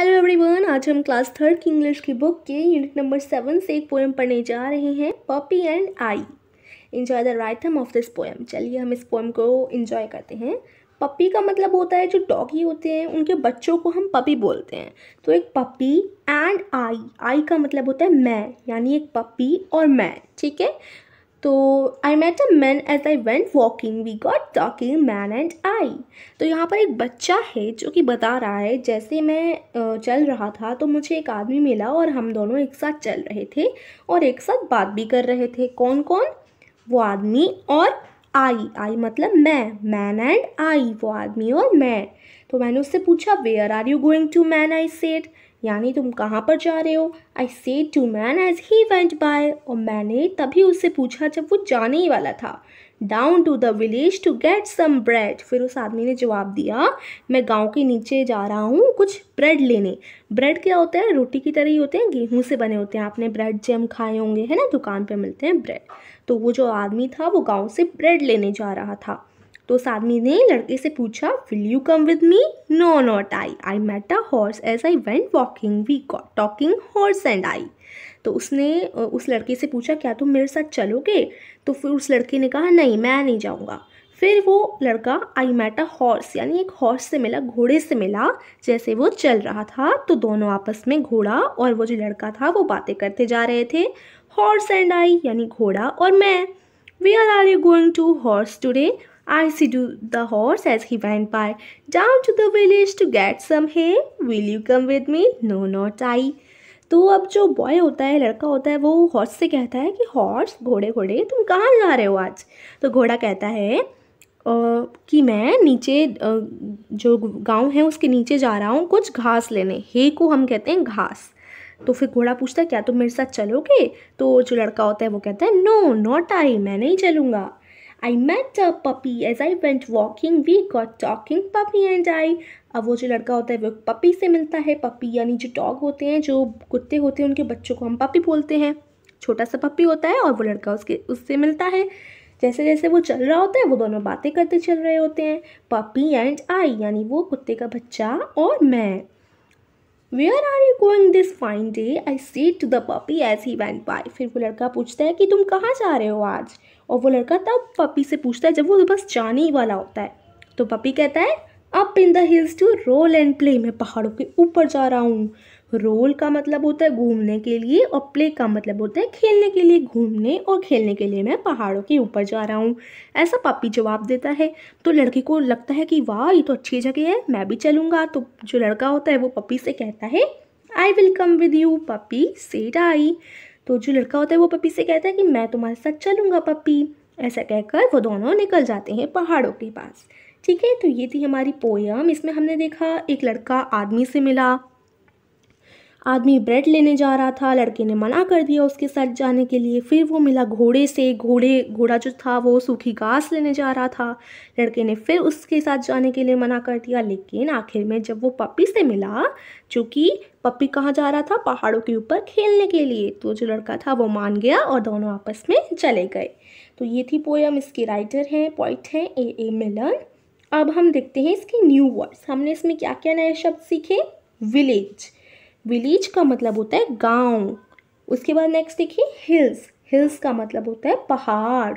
hello everyone आज हम class third की इंग्लिश की बुक के यूनिट नंबर सेवन से एक पोएम पढ़ने जा रहे हैं puppy and I enjoy the rhythm of this poem चलिए हम इस पोएम को इन्जॉय करते हैं पपी का मतलब होता है जो डॉगी होते हैं उनके बच्चों को हम पपी बोलते हैं तो एक पपी एंड आई आई का मतलब होता है मैं यानी एक पपी और मैं ठीक है तो I met a man as I went walking we got talking man and I तो यहाँ पर एक बच्चा है जो कि बता रहा है जैसे मैं चल रहा था तो मुझे एक आदमी मिला और हम दोनों एक साथ चल रहे थे और एक साथ बात भी कर रहे थे कौन कौन वो आदमी और आई आई मतलब मैं मैन एंड आई वो आदमी और मैं तो मैंने उससे पूछा where are you going to man I said यानी तुम कहाँ पर जा रहे हो I said to man as he went by और मैंने तभी उससे पूछा जब वो जाने ही वाला था down to the village to get some bread फिर उस आदमी ने जवाब दिया मैं गांव के नीचे जा रहा हूँ कुछ ब्रेड लेने ब्रेड क्या होता है रोटी की तरह ही होते हैं गेहूँ से बने होते हैं आपने ब्रेड जैम खाए होंगे है ना दुकान पे मिलते हैं ब्रेड तो वो जो आदमी था वो गाँव से ब्रेड लेने जा रहा था तो उस आदमी ने लड़के से पूछा will you come with me no not I I met a horse as I went walking we got talking horse and I तो उसने उस लड़के से पूछा क्या तुम मेरे साथ चलोगे तो फिर उस लड़के ने कहा नहीं मैं नहीं जाऊँगा फिर वो लड़का आई मैटा हॉर्स यानी एक हॉर्स से मिला घोड़े से मिला जैसे वो चल रहा था तो दोनों आपस में घोड़ा और वो जो लड़का था वो बातें करते जा रहे थे हॉर्स एंड आई यानी घोड़ा और मैं we are are you going to horse today I see do the horse as he went by down to the village to get some hay will you come with me no not I तो अब जो boy होता है लड़का होता है वो horse से कहता है कि हॉर्स घोड़े घोड़े तुम कहाँ जा रहे हो आज तो घोड़ा कहता है कि मैं नीचे जो गांव है उसके नीचे जा रहा हूँ कुछ घास लेने हे को हम कहते हैं घास तो फिर घोड़ा पूछता है क्या तुम मेरे साथ चलोगे तो जो लड़का होता है वो कहता है नो नॉट आई मैं नहीं चलूँगा I met a puppy as I went walking we got talking puppy and I अब वो जो लड़का होता है वो पपी से मिलता है पपी यानी जो डॉग होते हैं जो कुत्ते होते हैं उनके बच्चों को हम पपी बोलते हैं छोटा सा पपी होता है और वो लड़का उसके उससे मिलता है जैसे जैसे वो चल रहा होता है वो दोनों बातें करते चल रहे होते हैं पपी एंड आई यानी वो कुत्ते का बच्चा और मैं where are you going this fine day I see to the puppy as he went by फिर वो लड़का पूछता है कि तुम कहाँ जा रहे हो आज और वो लड़का तब पपी से पूछता है जब वो बस जाने ही वाला होता है तो पपी कहता है up in the hills to roll and play मैं पहाड़ों के ऊपर जा रहा हूँ रोल का मतलब होता है घूमने के लिए और प्ले का मतलब होता है खेलने के लिए घूमने और खेलने के लिए मैं पहाड़ों के ऊपर जा रहा हूँ ऐसा पापी जवाब देता है तो लड़की को लगता है कि वाह ये तो अच्छी जगह है मैं भी चलूँगा तो जो लड़का होता है वो पपी से कहता है I will come with you puppy said I तो जो लड़का होता है वो पपी से कहता है कि मैं तुम्हारे साथ चलूँगा पपी ऐसा कहकर वो दोनों निकल जाते हैं पहाड़ों के पास ठीक है तो ये थी हमारी पोयम इसमें हमने देखा एक लड़का आदमी से मिला आदमी ब्रेड लेने जा रहा था लड़के ने मना कर दिया उसके साथ जाने के लिए फिर वो मिला घोड़े से घोड़े घोड़ा जो था वो सूखी घास लेने जा रहा था लड़के ने फिर उसके साथ जाने के लिए मना कर दिया लेकिन आखिर में जब वो पपी से मिला चूँकि पपी कहाँ जा रहा था पहाड़ों के ऊपर खेलने के लिए तो जो लड़का था वो मान गया और दोनों आपस में चले गए तो ये थी पोएम इसके राइटर हैं पॉइंट हैं ए ए मिलन अब हम देखते हैं इसके न्यू वर्ड्स हमने इसमें क्या क्या नए शब्द सीखे विलेज विलेज का मतलब होता है गांव उसके बाद नेक्स्ट देखिए हिल्स हिल्स का मतलब होता है पहाड़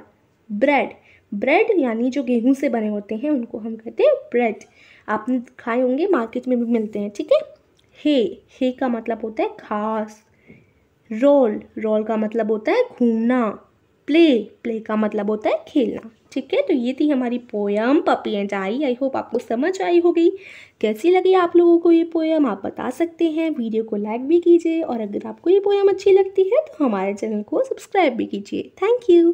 ब्रेड ब्रेड यानी जो गेहूं से बने होते हैं उनको हम कहते हैं ब्रेड आपने खाए होंगे मार्केट में भी मिलते हैं ठीक है हे हे का मतलब होता है घास रोल रोल का मतलब होता है घूमना प्ले प्ले का मतलब होता है खेलना ठीक है तो ये थी हमारी poem puppy and I I hope आपको समझ आई होगी कैसी लगी आप लोगों को ये पोयम आप बता सकते हैं वीडियो को लाइक भी कीजिए और अगर आपको ये पोयम अच्छी लगती है तो हमारे चैनल को सब्सक्राइब भी कीजिए थैंक यू